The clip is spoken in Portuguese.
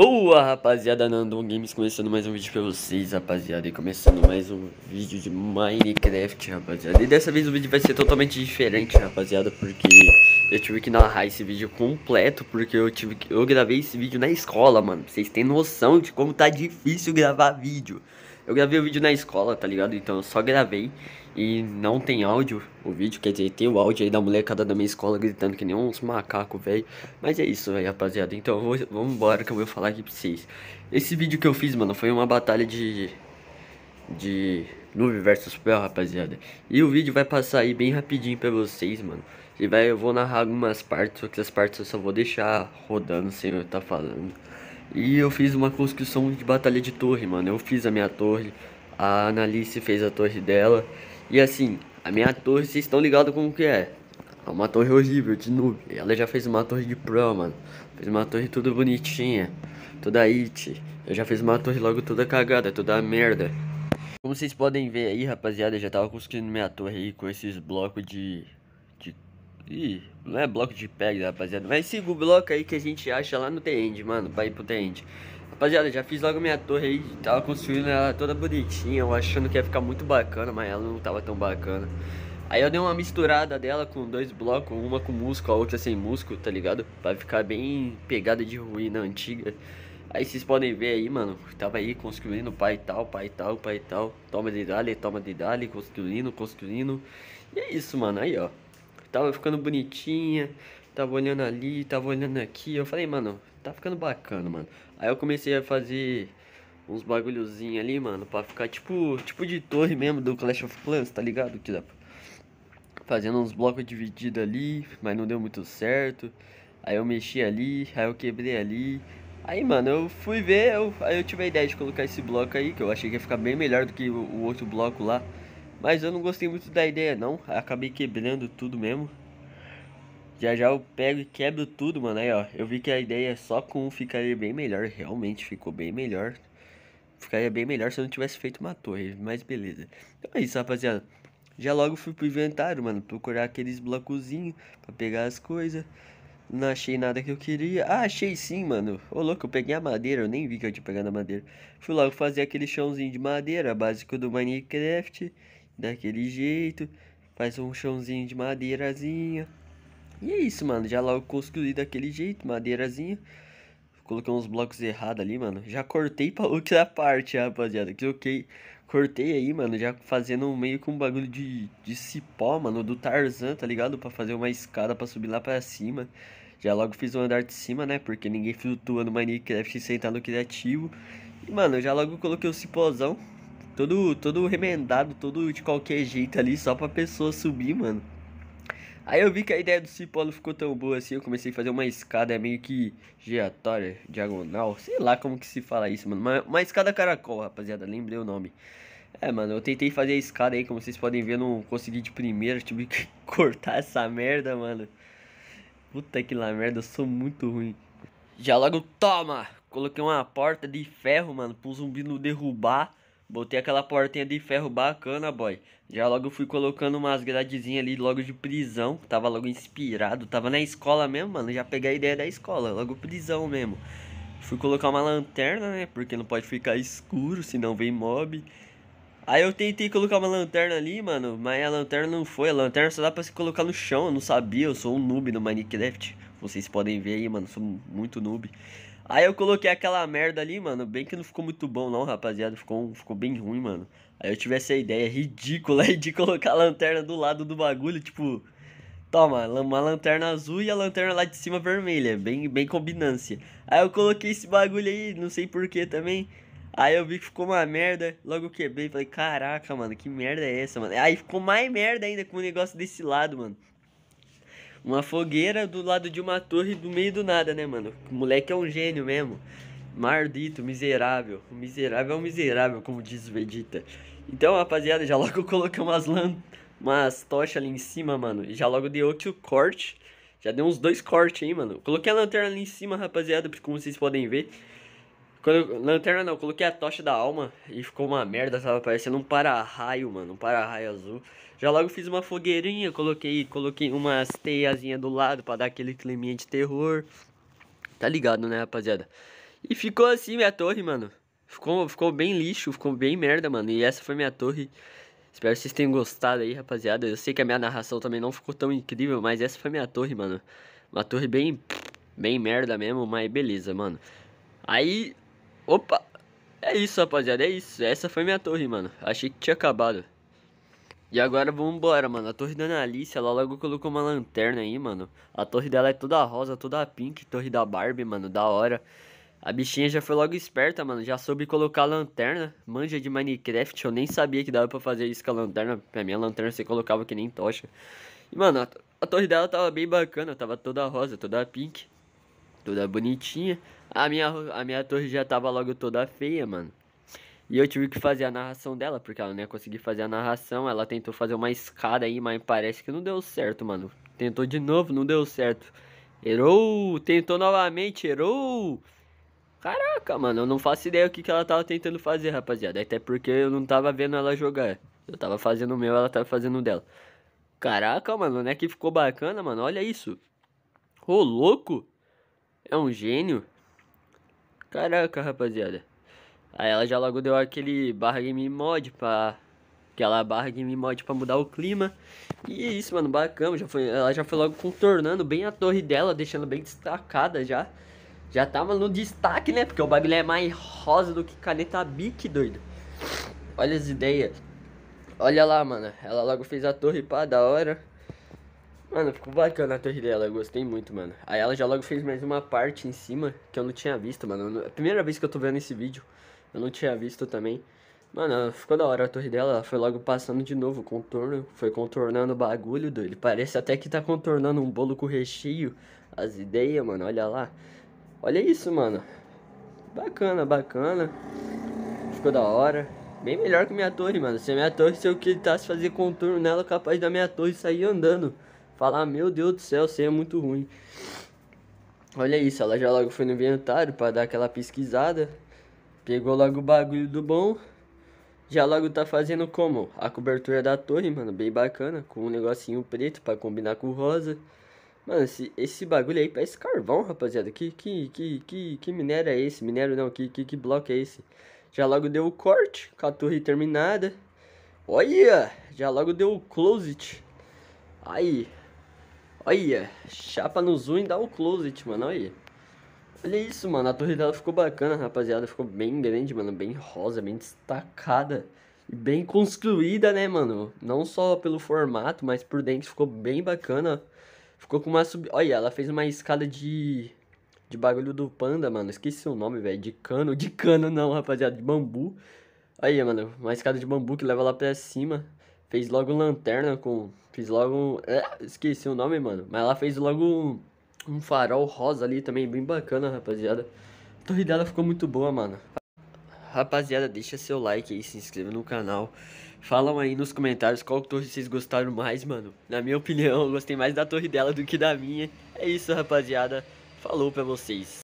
Boa rapaziada, Nandon Games começando mais um vídeo pra vocês rapaziada E começando mais um vídeo de Minecraft rapaziada E dessa vez o vídeo vai ser totalmente diferente rapaziada Porque eu tive que narrar esse vídeo completo Porque eu tive que... eu gravei esse vídeo na escola mano Vocês têm noção de como tá difícil gravar vídeo Eu gravei o vídeo na escola, tá ligado? Então eu só gravei e não tem áudio o vídeo, quer dizer, tem o áudio aí da molecada da minha escola gritando que nem uns macacos, velho. Mas é isso, velho, rapaziada. Então vamos embora que eu vou falar aqui pra vocês. Esse vídeo que eu fiz, mano, foi uma batalha de. de. Noob versus Pel, rapaziada. E o vídeo vai passar aí bem rapidinho pra vocês, mano. E vai, eu vou narrar algumas partes, só que as partes eu só vou deixar rodando sem eu estar tá falando. E eu fiz uma construção de batalha de torre, mano. Eu fiz a minha torre, a Analice fez a torre dela. E assim, a minha torre, vocês estão ligados como que é. É uma torre horrível, de noob. Ela já fez uma torre de pro, mano. Fez uma torre tudo bonitinha. Toda it. Eu já fiz uma torre logo toda cagada, toda merda. Como vocês podem ver aí, rapaziada, eu já tava construindo minha torre aí com esses blocos de... de... Ih, não é bloco de pega, rapaziada. Mas siga o bloco aí que a gente acha lá no The End, mano. Pra ir pro The End. Rapaziada, já fiz logo minha torre aí, tava construindo ela toda bonitinha, eu achando que ia ficar muito bacana, mas ela não tava tão bacana. Aí eu dei uma misturada dela com dois blocos, uma com músculo, a outra sem músculo, tá ligado? Pra ficar bem pegada de ruína antiga. Aí vocês podem ver aí, mano, tava aí construindo pai e tal, pai e tal, pai e tal. Toma de dali, toma de dali, construindo, construindo. E é isso, mano, aí ó. Tava ficando bonitinha, tava olhando ali, tava olhando aqui. Eu falei, mano, tá ficando bacana, mano. Aí eu comecei a fazer uns bagulhozinhos ali, mano, pra ficar tipo, tipo de torre mesmo do Clash of Clans, tá ligado? Que dá fazendo uns blocos divididos ali, mas não deu muito certo. Aí eu mexi ali, aí eu quebrei ali. Aí, mano, eu fui ver, eu, aí eu tive a ideia de colocar esse bloco aí, que eu achei que ia ficar bem melhor do que o, o outro bloco lá. Mas eu não gostei muito da ideia, não. Acabei quebrando tudo mesmo. Já já eu pego e quebro tudo, mano. Aí, ó, eu vi que a ideia é só com um ficaria bem melhor. Realmente ficou bem melhor. Ficaria bem melhor se eu não tivesse feito uma torre, mas beleza. Então é isso, rapaziada. Já logo fui pro inventário, mano, procurar aqueles blocozinhos pra pegar as coisas. Não achei nada que eu queria. Ah, achei sim, mano. Ô, louco, eu peguei a madeira. Eu nem vi que eu tinha pegado a madeira. Fui logo fazer aquele chãozinho de madeira, básico do Minecraft. Daquele jeito. Faz um chãozinho de madeirazinha. E é isso, mano. Já logo construí daquele jeito, madeirazinha. Coloquei uns blocos errados ali, mano. Já cortei pra outra parte, rapaziada. Que ok. Cortei aí, mano. Já fazendo meio que um bagulho de, de cipó, mano. Do Tarzan, tá ligado? Pra fazer uma escada pra subir lá pra cima. Já logo fiz um andar de cima, né? Porque ninguém flutua no Minecraft sem estar no criativo. E, mano, já logo coloquei o cipózão. Todo, todo remendado, todo de qualquer jeito ali, só pra pessoa subir, mano. Aí eu vi que a ideia do cipolo ficou tão boa assim, eu comecei a fazer uma escada meio que giratória, diagonal, sei lá como que se fala isso, mano. Uma, uma escada caracol, rapaziada, lembrei o nome. É, mano, eu tentei fazer a escada aí, como vocês podem ver, não consegui de primeira, tive que cortar essa merda, mano. Puta que lá merda, eu sou muito ruim. Já logo, toma! Coloquei uma porta de ferro, mano, pro zumbi não derrubar. Botei aquela portinha de ferro bacana, boy. Já logo fui colocando umas gradezinhas ali logo de prisão. Tava logo inspirado. Tava na escola mesmo, mano. Já peguei a ideia da escola. Logo prisão mesmo. Fui colocar uma lanterna, né? Porque não pode ficar escuro, senão vem mob. Aí eu tentei colocar uma lanterna ali, mano. Mas a lanterna não foi. A lanterna só dá pra se colocar no chão. Eu não sabia. Eu sou um noob no Minecraft. Vocês podem ver aí, mano, sou muito noob. Aí eu coloquei aquela merda ali, mano. Bem que não ficou muito bom, não, rapaziada. Ficou, ficou bem ruim, mano. Aí eu tive essa ideia ridícula aí de colocar a lanterna do lado do bagulho, tipo. Toma, uma lanterna azul e a lanterna lá de cima vermelha, bem, bem combinância. Aí eu coloquei esse bagulho aí, não sei porquê também. Aí eu vi que ficou uma merda, logo quebrei, falei, caraca, mano, que merda é essa, mano? Aí ficou mais merda ainda com o negócio desse lado, mano uma fogueira do lado de uma torre do meio do nada, né, mano? O moleque é um gênio mesmo. Mardito, miserável. O miserável é um miserável, como diz o Vegeta. Então, rapaziada, já logo coloquei umas, lan... umas tochas ali em cima, mano. E já logo dei outro corte. Já deu uns dois cortes aí, mano. Coloquei a lanterna ali em cima, rapaziada, como vocês podem ver. Quando, lanterna não, coloquei a tocha da alma e ficou uma merda, tava parecendo um para-raio, mano, um para-raio azul. Já logo fiz uma fogueirinha, coloquei, coloquei umas teiazinhas do lado para dar aquele climinha de terror. Tá ligado, né, rapaziada? E ficou assim minha torre, mano. Ficou, ficou bem lixo, ficou bem merda, mano. E essa foi minha torre. Espero que vocês tenham gostado aí, rapaziada. Eu sei que a minha narração também não ficou tão incrível, mas essa foi minha torre, mano. Uma torre bem, bem merda mesmo, mas beleza, mano. Aí Opa! É isso, rapaziada, é isso. Essa foi minha torre, mano. Achei que tinha acabado. E agora vamos embora, mano. A torre da Alice, ela logo colocou uma lanterna aí, mano. A torre dela é toda rosa, toda pink, torre da Barbie, mano, da hora. A bichinha já foi logo esperta, mano. Já soube colocar lanterna. Manja de Minecraft. Eu nem sabia que dava pra fazer isso com a lanterna. Pra minha lanterna você colocava que nem tocha. E, mano, a, a torre dela tava bem bacana. Tava toda rosa, toda pink toda bonitinha. A minha, a minha torre já tava logo toda feia, mano. E eu tive que fazer a narração dela, porque ela não ia conseguir fazer a narração. Ela tentou fazer uma escada aí, mas parece que não deu certo, mano. Tentou de novo, não deu certo. Errou! Tentou novamente, errou! Caraca, mano, eu não faço ideia o que, que ela tava tentando fazer, rapaziada. Até porque eu não tava vendo ela jogar. Eu tava fazendo o meu, ela tava fazendo o dela. Caraca, mano, né que ficou bacana, mano. Olha isso. Ô, louco! é um gênio? Caraca, rapaziada. Aí ela já logo deu aquele barra game mod pra. Aquela barra game mod pra mudar o clima. E é isso, mano, bacana. Já foi, ela já foi logo contornando bem a torre dela, deixando bem destacada já. Já tava no destaque, né? Porque o bagulho é mais rosa do que caneta bique, doido. Olha as ideias. Olha lá, mano. Ela logo fez a torre pra da hora. Mano, ficou bacana a torre dela, eu gostei muito, mano. Aí ela já logo fez mais uma parte em cima que eu não tinha visto, mano. A primeira vez que eu tô vendo esse vídeo, eu não tinha visto também. Mano, ficou da hora a torre dela, ela foi logo passando de novo o contorno, foi contornando o bagulho, dele. Parece até que tá contornando um bolo com recheio, as ideias, mano, olha lá. Olha isso, mano. Bacana, bacana. Ficou da hora. Bem melhor que minha torre, mano. Se a minha torre, se eu quisesse fazer contorno nela, capaz da minha torre sair andando falar, meu Deus do céu, você é muito ruim. Olha isso, ela já logo foi no inventário para dar aquela pesquisada. Pegou logo o bagulho do bom. Já logo tá fazendo como? A cobertura da torre, mano, bem bacana. Com um negocinho preto para combinar com o rosa. Mano, esse, esse bagulho aí parece carvão, rapaziada. Que, que, que, que, que minério é esse? Minério não, que, que, que bloco é esse? Já logo deu o corte, com a torre terminada. Olha! Já logo deu o closet. Aí, Olha, chapa no zoom e dá o closet, mano, olha. Olha isso, mano, a torre dela ficou bacana, rapaziada, ficou bem grande, mano, bem rosa, bem destacada. E bem construída, né, mano? Não só pelo formato, mas por dentro ficou bem bacana. Ficou com uma sub... Olha, ela fez uma escada de... De bagulho do panda, mano. Esqueci o nome, velho. De cano. De cano não, rapaziada. De bambu. Aí, mano. Uma escada de bambu que leva lá pra cima fez logo lanterna com. Fez logo. É, esqueci o nome, mano. Mas ela fez logo um, um farol rosa ali também, bem bacana, rapaziada. A torre dela ficou muito boa, mano. Rapaziada, deixa seu like aí, se inscreva no canal. Falam aí nos comentários qual torre vocês gostaram mais, mano. Na minha opinião, eu gostei mais da torre dela do que da minha. É isso, rapaziada. Falou pra vocês.